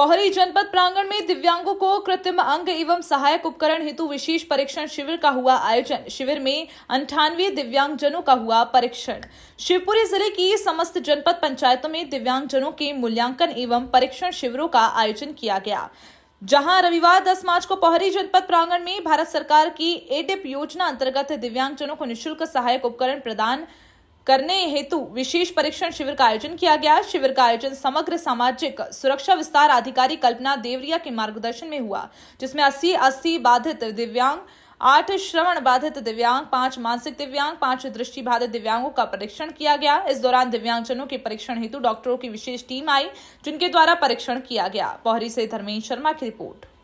पोहरी जनपद प्रांगण में दिव्यांगों को कृत्रिम अंग एवं सहायक उपकरण हेतु विशेष परीक्षण शिविर का हुआ आयोजन शिविर में अंठानवे दिव्यांगजनों का हुआ परीक्षण शिवपुरी जिले की समस्त जनपद पंचायतों में दिव्यांगजनों के मूल्यांकन एवं परीक्षण शिविरों का आयोजन किया गया जहां रविवार 10 मार्च को पोहरी जनपद प्रांगण में भारत सरकार की एडिप योजना अंतर्गत दिव्यांगजनों को निःशुल्क सहायक उपकरण प्रदान करने हेतु विशेष परीक्षण शिविर का आयोजन किया गया शिविर का आयोजन समग्र सामाजिक सुरक्षा विस्तार अधिकारी कल्पना देवरिया के मार्गदर्शन में हुआ जिसमें अस्सी अस्सी बाधित दिव्यांग आठ श्रवण बाधित दिव्यांग पांच मानसिक दिव्यांग पांच दृष्टि बाधित दिव्यांगों का परीक्षण किया गया इस दौरान दिव्यांगजनों के परीक्षण हेतु डॉक्टरों की विशेष टीम आई जिनके द्वारा परीक्षण किया गया पौहरी से धर्मेंद्र शर्मा की रिपोर्ट